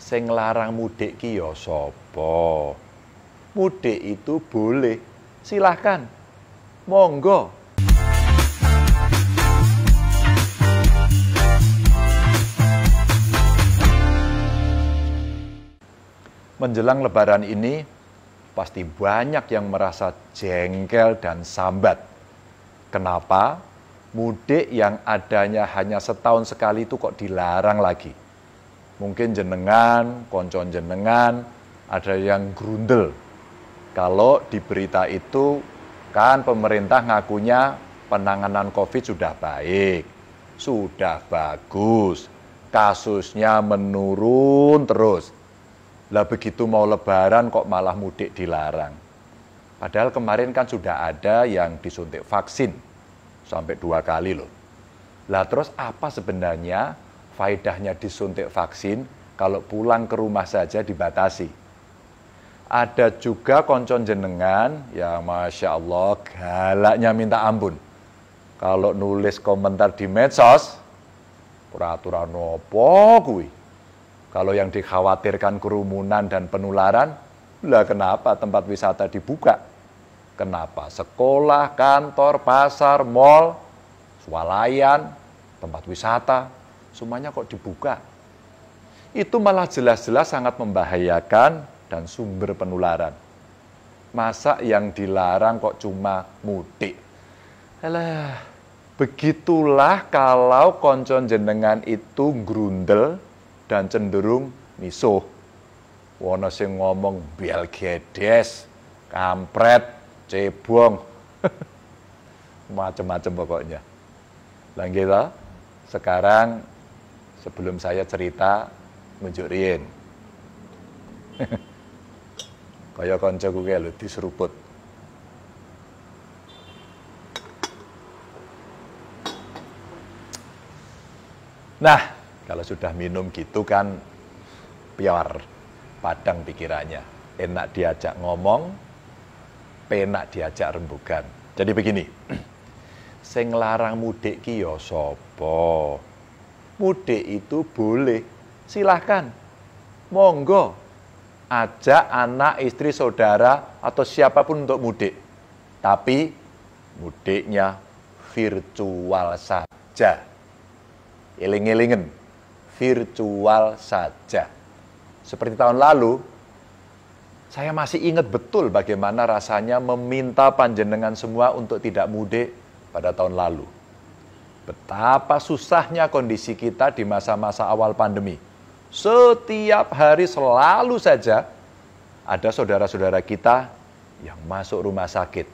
sing larang mudik ki ya sapa? Mudik itu boleh. Silahkan. Monggo. Menjelang lebaran ini, pasti banyak yang merasa jengkel dan sambat. Kenapa mudik yang adanya hanya setahun sekali itu kok dilarang lagi? mungkin jenengan, koncon jenengan, ada yang grundel. Kalau di berita itu kan pemerintah ngakunya penanganan COVID sudah baik, sudah bagus, kasusnya menurun terus. Lah begitu mau lebaran kok malah mudik dilarang. Padahal kemarin kan sudah ada yang disuntik vaksin sampai dua kali loh. Lah terus apa sebenarnya faedahnya disuntik vaksin kalau pulang ke rumah saja dibatasi. Ada juga koncon jenengan, ya Masya Allah, galaknya minta ampun. Kalau nulis komentar di medsos, peraturan opo kui. Kalau yang dikhawatirkan kerumunan dan penularan, lah kenapa tempat wisata dibuka? Kenapa sekolah, kantor, pasar, mall, swalayan, tempat wisata, semuanya kok dibuka. Itu malah jelas-jelas sangat membahayakan dan sumber penularan. Masa yang dilarang kok cuma mudik? Alah, begitulah kalau koncon jenengan itu grundel dan cenderung misuh. Wono sing ngomong bial gedes, kampret, cebong, macem-macem pokoknya. Lagi sekarang sebelum saya cerita nunjuk rien. Kaya konco gue lu diseruput. Nah, kalau sudah minum gitu kan pior padang pikirannya. Enak diajak ngomong, penak diajak rembukan. Jadi begini. Sing larang mudik kiyo ya mudik itu boleh. Silahkan. Monggo. Ajak anak, istri, saudara, atau siapapun untuk mudik. Tapi mudiknya virtual saja. Iling-ilingen. Virtual saja. Seperti tahun lalu, saya masih ingat betul bagaimana rasanya meminta panjenengan semua untuk tidak mudik pada tahun lalu. Betapa susahnya kondisi kita di masa-masa awal pandemi. Setiap hari selalu saja ada saudara-saudara kita yang masuk rumah sakit.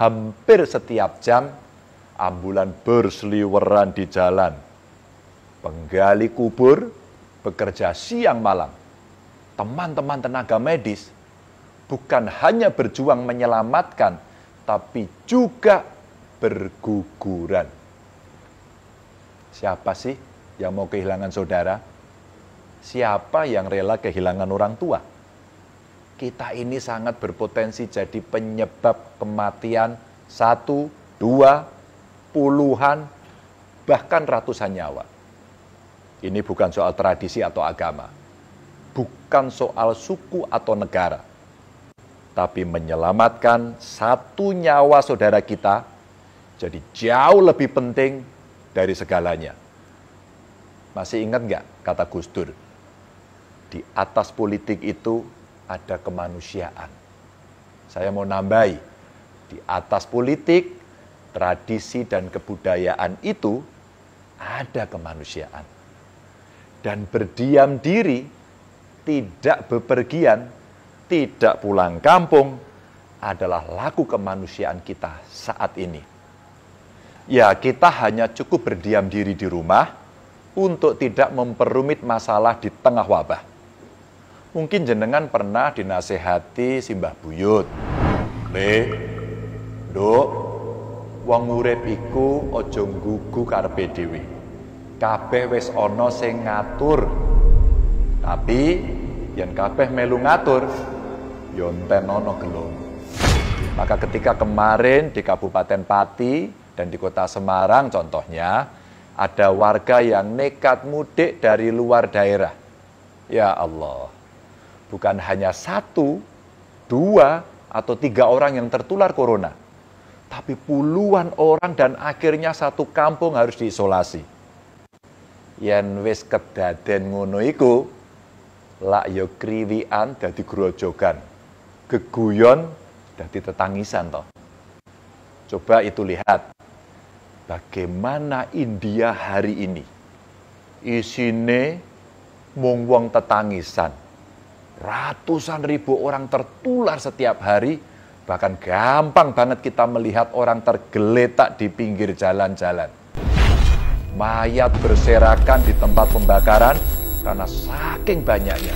Hampir setiap jam ambulan berseliweran di jalan. Penggali kubur bekerja siang malam. Teman-teman tenaga medis bukan hanya berjuang menyelamatkan, tapi juga berguguran. Siapa sih yang mau kehilangan saudara? Siapa yang rela kehilangan orang tua? Kita ini sangat berpotensi jadi penyebab kematian satu, dua, puluhan, bahkan ratusan nyawa. Ini bukan soal tradisi atau agama, bukan soal suku atau negara, tapi menyelamatkan satu nyawa saudara kita jadi jauh lebih penting dari segalanya. Masih ingat nggak kata Gus Dur? Di atas politik itu ada kemanusiaan. Saya mau nambahi, di atas politik, tradisi dan kebudayaan itu ada kemanusiaan. Dan berdiam diri, tidak bepergian, tidak pulang kampung adalah laku kemanusiaan kita saat ini ya kita hanya cukup berdiam diri di rumah untuk tidak memperumit masalah di tengah wabah. Mungkin jenengan pernah dinasehati Simbah Buyut. Le, dok, wong urip iku aja nggugu karepe dhewe. Kabeh wis ana sing ngatur. Tapi yen kabeh melu ngatur, yo ya enten ana gelung. Maka ketika kemarin di Kabupaten Pati dan di kota Semarang contohnya, ada warga yang nekat mudik dari luar daerah. Ya Allah, bukan hanya satu, dua, atau tiga orang yang tertular corona, tapi puluhan orang dan akhirnya satu kampung harus diisolasi. Yen wis kedaden ngono iku, lak yo kriwian dadi grojogan, geguyon dadi tetangisan toh. Coba itu lihat, bagaimana India hari ini isine mung wong tetangisan ratusan ribu orang tertular setiap hari bahkan gampang banget kita melihat orang tergeletak di pinggir jalan-jalan mayat berserakan di tempat pembakaran karena saking banyaknya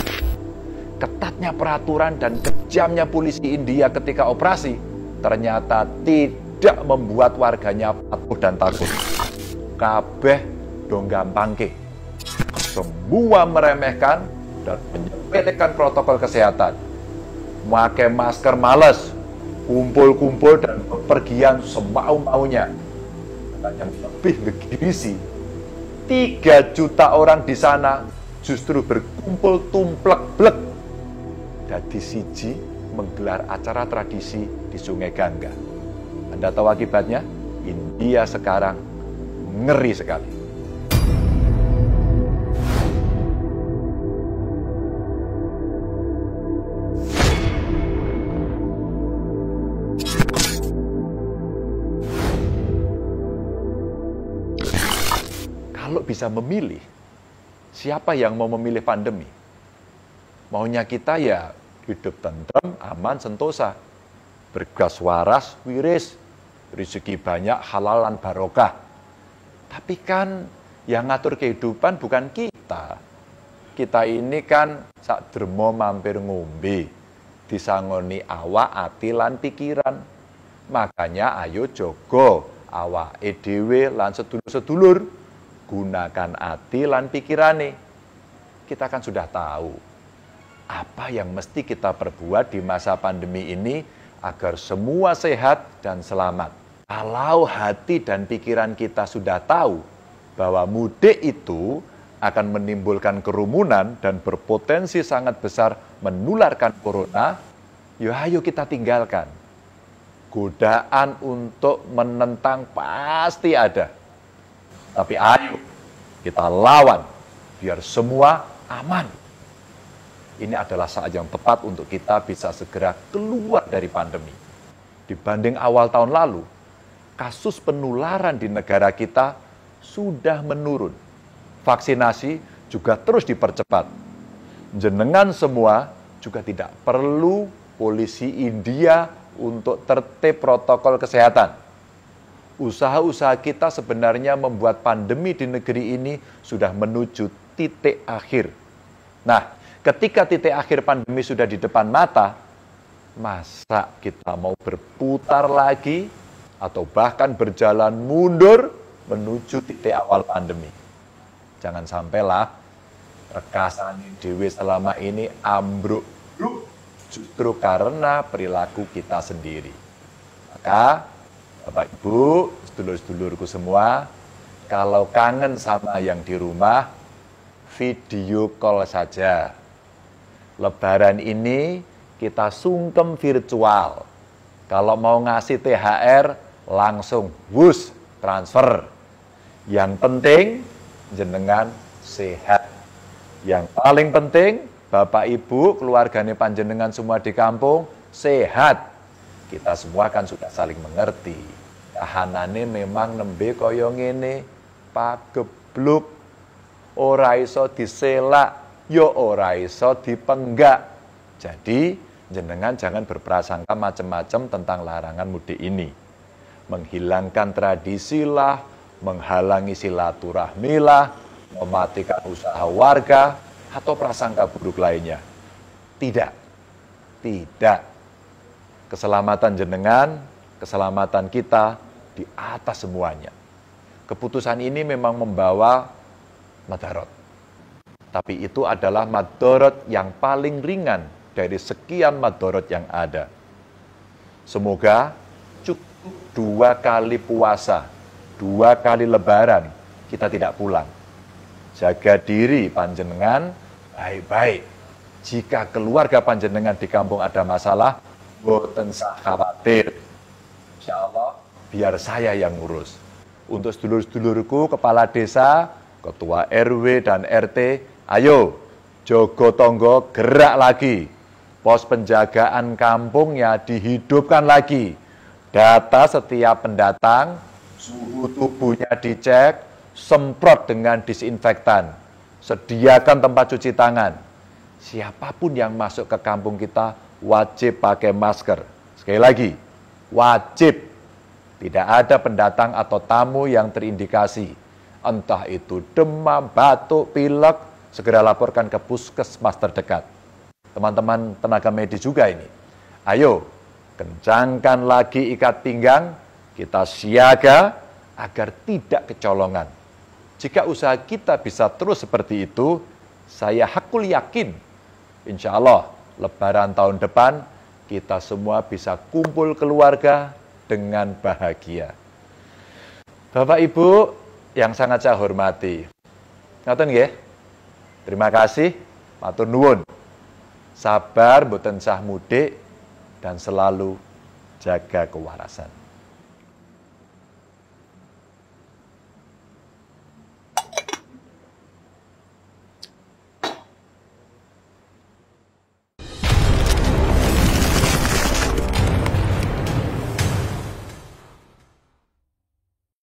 ketatnya peraturan dan kejamnya polisi India ketika operasi ternyata tidak tidak membuat warganya patuh dan takut. Kabeh dong ke. Semua meremehkan dan menyepelekan protokol kesehatan. memakai masker males, kumpul-kumpul dan pergian semau-maunya. Dan yang lebih gegirisi, 3 juta orang di sana justru berkumpul tumplek-blek. Dadi siji menggelar acara tradisi di Sungai Gangga. Anda tahu akibatnya? India sekarang ngeri sekali. Kalau bisa memilih, siapa yang mau memilih pandemi? Maunya kita ya hidup tentrem, aman, sentosa, bergas waras, wiris, rezeki banyak, halal barokah. Tapi kan yang ngatur kehidupan bukan kita. Kita ini kan sak dermo mampir ngombe, disangoni awak, ati lan pikiran. Makanya ayo jogo awak edewe lan sedulur-sedulur. Gunakan ati lan pikirane. Kita kan sudah tahu apa yang mesti kita perbuat di masa pandemi ini agar semua sehat dan selamat. Kalau hati dan pikiran kita sudah tahu bahwa mudik itu akan menimbulkan kerumunan dan berpotensi sangat besar menularkan corona, ya ayo kita tinggalkan. Godaan untuk menentang pasti ada. Tapi ayo kita lawan biar semua aman ini adalah saat yang tepat untuk kita bisa segera keluar dari pandemi. Dibanding awal tahun lalu, kasus penularan di negara kita sudah menurun. Vaksinasi juga terus dipercepat. Jenengan semua juga tidak perlu polisi India untuk tertib protokol kesehatan. Usaha-usaha kita sebenarnya membuat pandemi di negeri ini sudah menuju titik akhir. Nah, ketika titik akhir pandemi sudah di depan mata, masa kita mau berputar lagi atau bahkan berjalan mundur menuju titik awal pandemi. Jangan sampailah rekasan dewi selama ini ambruk justru karena perilaku kita sendiri. Maka Bapak Ibu, sedulur-sedulurku semua, kalau kangen sama yang di rumah, video call saja Lebaran ini kita sungkem virtual. Kalau mau ngasih THR langsung wus transfer. Yang penting jenengan sehat. Yang paling penting Bapak Ibu keluarganya panjenengan semua di kampung sehat. Kita semua kan sudah saling mengerti. Kahanane memang nembe koyong ini pagebluk ora iso diselak yo ya ora iso dipenggak. Jadi jenengan jangan berprasangka macam-macam tentang larangan mudik ini. Menghilangkan tradisi lah, menghalangi silaturahmi lah, mematikan usaha warga, atau prasangka buruk lainnya. Tidak. Tidak. Keselamatan jenengan, keselamatan kita di atas semuanya. Keputusan ini memang membawa madarot tapi itu adalah madorot yang paling ringan dari sekian madorot yang ada. Semoga cukup dua kali puasa, dua kali lebaran, kita tidak pulang. Jaga diri panjenengan baik-baik. Jika keluarga panjenengan di kampung ada masalah, boten sah khawatir. Insya Allah, biar saya yang ngurus. Untuk sedulur-sedulurku, kepala desa, ketua RW dan RT, Ayo, Jogo Tonggo gerak lagi. Pos penjagaan kampungnya dihidupkan lagi. Data setiap pendatang, suhu tubuhnya dicek, semprot dengan disinfektan. Sediakan tempat cuci tangan. Siapapun yang masuk ke kampung kita wajib pakai masker. Sekali lagi, wajib. Tidak ada pendatang atau tamu yang terindikasi. Entah itu demam, batuk, pilek, segera laporkan ke puskesmas terdekat. Teman-teman tenaga medis juga ini. Ayo, kencangkan lagi ikat pinggang, kita siaga agar tidak kecolongan. Jika usaha kita bisa terus seperti itu, saya hakul yakin, insya Allah lebaran tahun depan kita semua bisa kumpul keluarga dengan bahagia. Bapak Ibu yang sangat saya hormati, ngatain ya Terima kasih, matur nuwun. Sabar, boten sah mudik, dan selalu jaga kewarasan.